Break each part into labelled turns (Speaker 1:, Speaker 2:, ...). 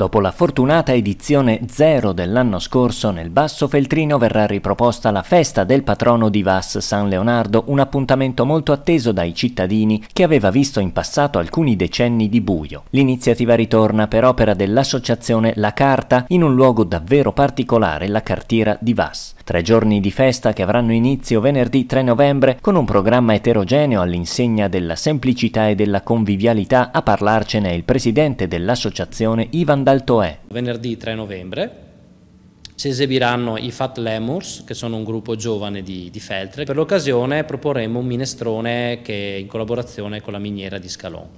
Speaker 1: Dopo la fortunata edizione 0 dell'anno scorso, nel Basso Feltrino verrà riproposta la festa del patrono di Vas San Leonardo, un appuntamento molto atteso dai cittadini che aveva visto in passato alcuni decenni di buio. L'iniziativa ritorna per opera dell'associazione La Carta in un luogo davvero particolare, la cartiera di Vas. Tre giorni di festa che avranno inizio venerdì 3 novembre con un programma eterogeneo all'insegna della semplicità e della convivialità. A parlarcene è il presidente dell'associazione Ivan dall'alto è.
Speaker 2: Venerdì 3 novembre si esibiranno i Fat Lemurs, che sono un gruppo giovane di, di Feltre. Per l'occasione proporremo un minestrone che è in collaborazione con la miniera di Scalon.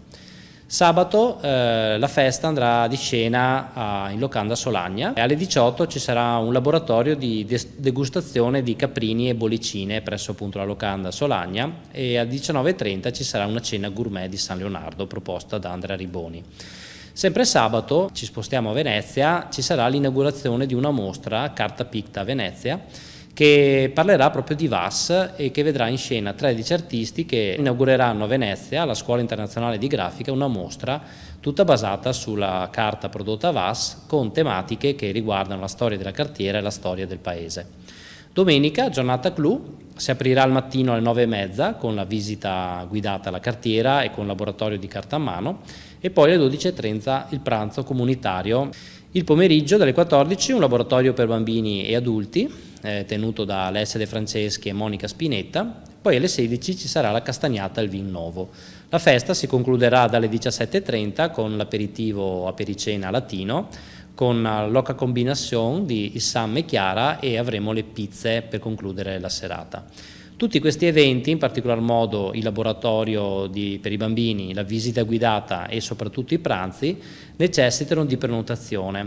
Speaker 2: Sabato eh, la festa andrà di scena a, in locanda Solagna e alle 18 ci sarà un laboratorio di degustazione di caprini e bollicine presso appunto la locanda Solagna e alle 19.30 ci sarà una cena gourmet di San Leonardo proposta da Andrea Riboni. Sempre sabato ci spostiamo a Venezia, ci sarà l'inaugurazione di una mostra, Carta Picta a Venezia, che parlerà proprio di VAS e che vedrà in scena 13 artisti che inaugureranno a Venezia, alla Scuola Internazionale di Grafica, una mostra tutta basata sulla carta prodotta VAS con tematiche che riguardano la storia della cartiera e la storia del paese. Domenica, giornata clou, si aprirà al mattino alle 9.30 con la visita guidata alla cartiera e con laboratorio di carta a mano e poi alle 12.30 il pranzo comunitario. Il pomeriggio dalle 14 un laboratorio per bambini e adulti eh, tenuto da Alessia De Franceschi e Monica Spinetta, poi alle 16 ci sarà la castagnata al vin nuovo. La festa si concluderà dalle 17.30 con l'aperitivo a pericena latino, con eh, l'oca combination di Issam e Chiara e avremo le pizze per concludere la serata. Tutti questi eventi, in particolar modo il laboratorio di, per i bambini, la visita guidata e soprattutto i pranzi, necessitano di prenotazione.